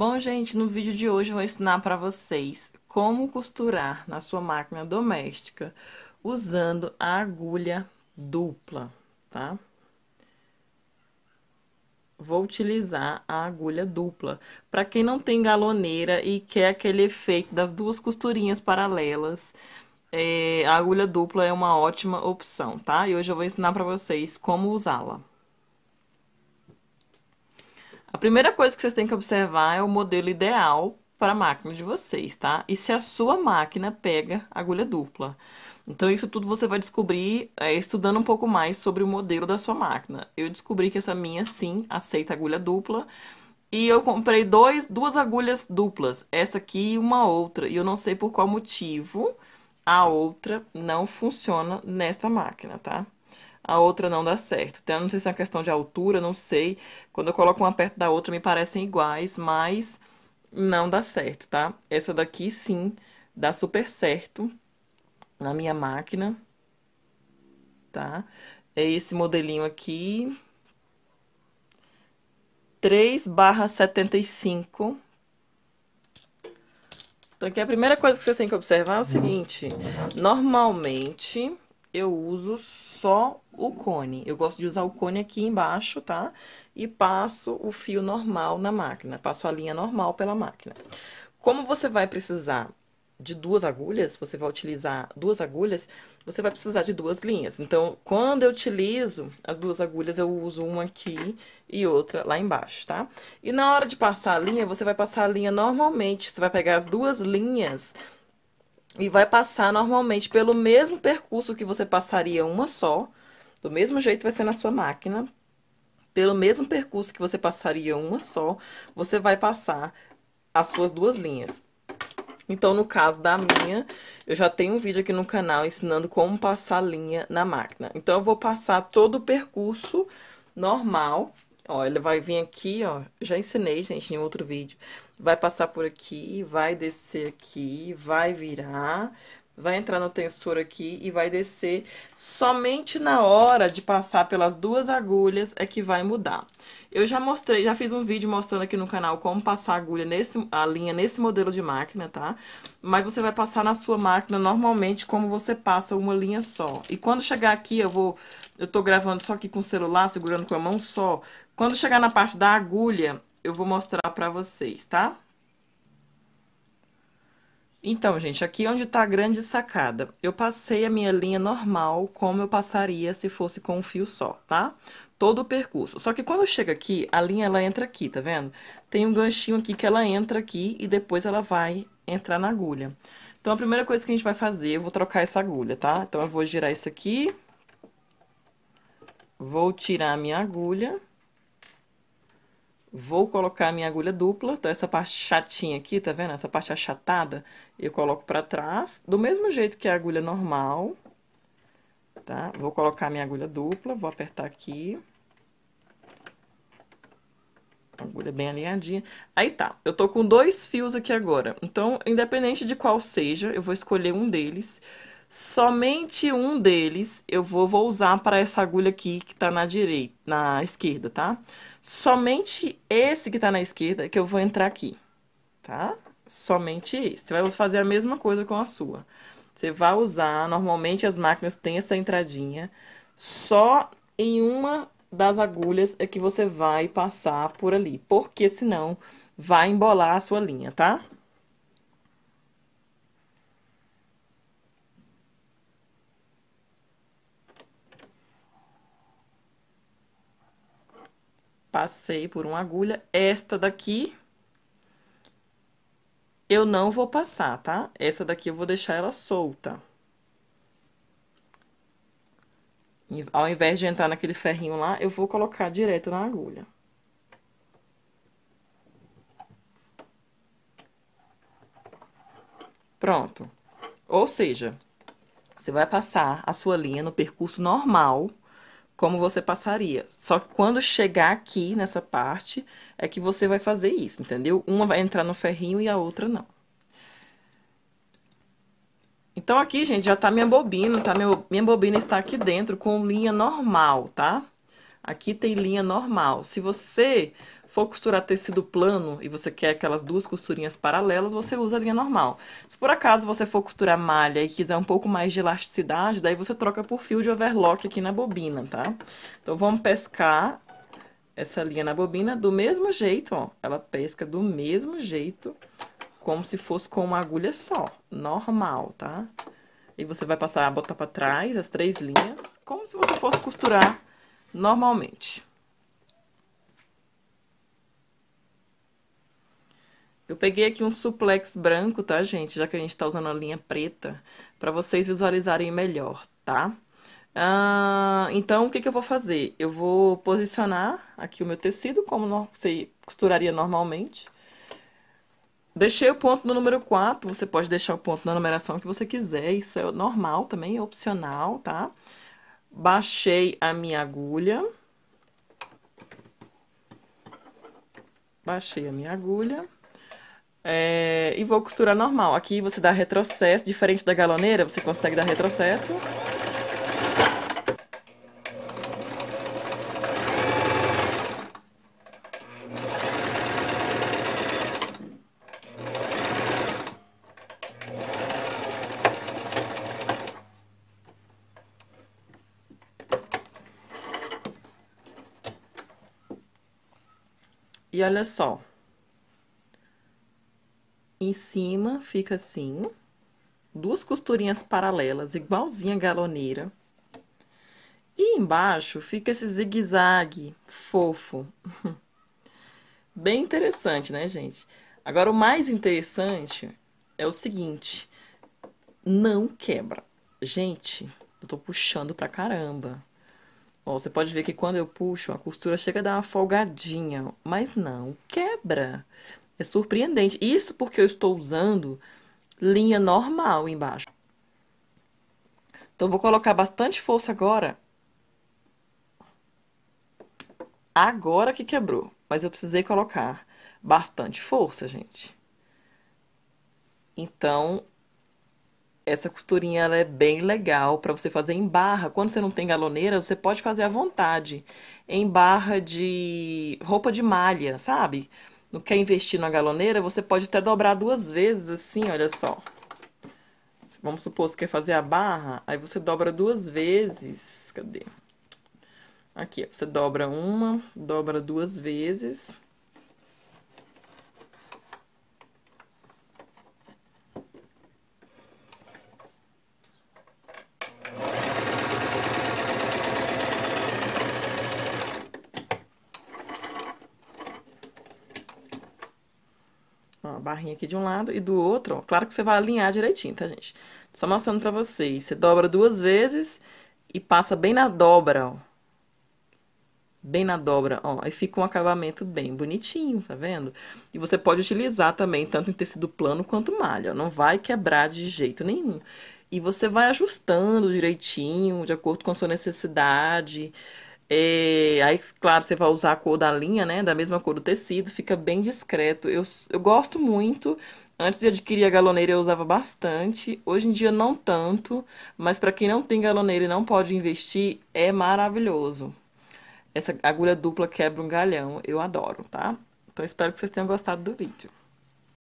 Bom, gente, no vídeo de hoje eu vou ensinar para vocês como costurar na sua máquina doméstica usando a agulha dupla, tá? Vou utilizar a agulha dupla. Para quem não tem galoneira e quer aquele efeito das duas costurinhas paralelas, é, a agulha dupla é uma ótima opção, tá? E hoje eu vou ensinar para vocês como usá-la. A primeira coisa que vocês têm que observar é o modelo ideal para a máquina de vocês, tá? E se a sua máquina pega agulha dupla. Então, isso tudo você vai descobrir é, estudando um pouco mais sobre o modelo da sua máquina. Eu descobri que essa minha, sim, aceita agulha dupla. E eu comprei dois, duas agulhas duplas, essa aqui e uma outra. E eu não sei por qual motivo a outra não funciona nesta máquina, tá? a outra não dá certo. Então, não sei se é uma questão de altura, não sei. Quando eu coloco uma perto da outra, me parecem iguais, mas não dá certo, tá? Essa daqui, sim, dá super certo na minha máquina, tá? É esse modelinho aqui. 3 barra 75. Então, aqui a primeira coisa que vocês têm que observar é o seguinte. Normalmente eu uso só o cone. Eu gosto de usar o cone aqui embaixo, tá? E passo o fio normal na máquina, passo a linha normal pela máquina. Como você vai precisar de duas agulhas, você vai utilizar duas agulhas, você vai precisar de duas linhas. Então, quando eu utilizo as duas agulhas, eu uso uma aqui e outra lá embaixo, tá? E na hora de passar a linha, você vai passar a linha normalmente, você vai pegar as duas linhas e vai passar normalmente pelo mesmo percurso que você passaria uma só. Do mesmo jeito vai ser na sua máquina. Pelo mesmo percurso que você passaria uma só, você vai passar as suas duas linhas. Então, no caso da minha, eu já tenho um vídeo aqui no canal ensinando como passar linha na máquina. Então, eu vou passar todo o percurso normal Ó, ele vai vir aqui, ó, já ensinei, gente, em outro vídeo. Vai passar por aqui, vai descer aqui, vai virar, vai entrar no tensor aqui e vai descer. Somente na hora de passar pelas duas agulhas é que vai mudar. Eu já mostrei, já fiz um vídeo mostrando aqui no canal como passar a agulha nesse, a linha nesse modelo de máquina, tá? Mas você vai passar na sua máquina normalmente como você passa uma linha só. E quando chegar aqui, eu vou, eu tô gravando só aqui com o celular, segurando com a mão só. Quando chegar na parte da agulha, eu vou mostrar pra vocês, tá? Então, gente, aqui onde está a grande sacada, eu passei a minha linha normal como eu passaria se fosse com um fio só, tá? Todo o percurso. Só que quando chega aqui, a linha ela entra aqui, tá vendo? Tem um ganchinho aqui que ela entra aqui e depois ela vai entrar na agulha. Então, a primeira coisa que a gente vai fazer, eu vou trocar essa agulha, tá? Então, eu vou girar isso aqui, vou tirar a minha agulha Vou colocar minha agulha dupla, então Essa parte chatinha aqui, tá vendo? Essa parte achatada, eu coloco pra trás, do mesmo jeito que a agulha normal, tá? Vou colocar minha agulha dupla, vou apertar aqui. Agulha bem alinhadinha. Aí tá, eu tô com dois fios aqui agora. Então, independente de qual seja, eu vou escolher um deles Somente um deles eu vou, vou usar para essa agulha aqui que tá na direita, na esquerda, tá? Somente esse que tá na esquerda que eu vou entrar aqui, tá? Somente esse. Você vai fazer a mesma coisa com a sua. Você vai usar, normalmente as máquinas têm essa entradinha, só em uma das agulhas é que você vai passar por ali, porque senão vai embolar a sua linha, tá? passei por uma agulha. Esta daqui eu não vou passar, tá? Essa daqui eu vou deixar ela solta. ao invés de entrar naquele ferrinho lá, eu vou colocar direto na agulha. Pronto. Ou seja, você vai passar a sua linha no percurso normal como você passaria. Só que quando chegar aqui nessa parte, é que você vai fazer isso, entendeu? Uma vai entrar no ferrinho e a outra não. Então, aqui, gente, já tá minha bobina, tá? minha bobina está aqui dentro com linha normal, tá? Aqui tem linha normal. Se você for costurar tecido plano e você quer aquelas duas costurinhas paralelas, você usa a linha normal. Se por acaso você for costurar malha e quiser um pouco mais de elasticidade, daí você troca por fio de overlock aqui na bobina, tá? Então, vamos pescar essa linha na bobina do mesmo jeito, ó. Ela pesca do mesmo jeito, como se fosse com uma agulha só, normal, tá? E você vai passar, botar pra trás as três linhas, como se você fosse costurar normalmente. Eu peguei aqui um suplex branco, tá, gente? Já que a gente tá usando a linha preta, para vocês visualizarem melhor, tá? Ah, então, o que que eu vou fazer? Eu vou posicionar aqui o meu tecido, como você costuraria normalmente. Deixei o ponto no número 4, você pode deixar o ponto na numeração que você quiser, isso é normal também, é opcional, tá? Tá? baixei a minha agulha. Baixei a minha agulha. É, e vou costurar normal. Aqui você dá retrocesso, diferente da galoneira, você consegue dar retrocesso. E olha só. Em cima fica assim, duas costurinhas paralelas, igualzinha a galoneira. E embaixo fica esse zigue-zague fofo. Bem interessante, né, gente? Agora, o mais interessante é o seguinte, não quebra. Gente, eu tô puxando pra caramba. Ó, você pode ver que quando eu puxo, a costura chega a dar uma folgadinha, mas não quebra. É surpreendente. Isso porque eu estou usando linha normal embaixo. Então, vou colocar bastante força agora. Agora que quebrou. Mas eu precisei colocar bastante força, gente. Então, essa costurinha é bem legal para você fazer em barra. Quando você não tem galoneira, você pode fazer à vontade. Em barra de roupa de malha, sabe? Não quer investir na galoneira, você pode até dobrar duas vezes assim, olha só. Vamos supor que quer fazer a barra, aí você dobra duas vezes. Cadê? Aqui, você dobra uma, dobra duas vezes. barrinha aqui de um lado e do outro, ó, claro que você vai alinhar direitinho, tá, gente? Só mostrando pra vocês, você dobra duas vezes e passa bem na dobra, ó. Bem na dobra, ó, aí fica um acabamento bem bonitinho, tá vendo? E você pode utilizar também, tanto em tecido plano quanto malha, ó, não vai quebrar de jeito nenhum. E você vai ajustando direitinho, de acordo com a sua necessidade, é, aí, claro, você vai usar a cor da linha, né? Da mesma cor do tecido, fica bem discreto. Eu, eu gosto muito. Antes de adquirir a galoneira, eu usava bastante. Hoje em dia, não tanto. Mas para quem não tem galoneira e não pode investir, é maravilhoso. Essa agulha dupla quebra um galhão. Eu adoro, tá? Então, espero que vocês tenham gostado do vídeo.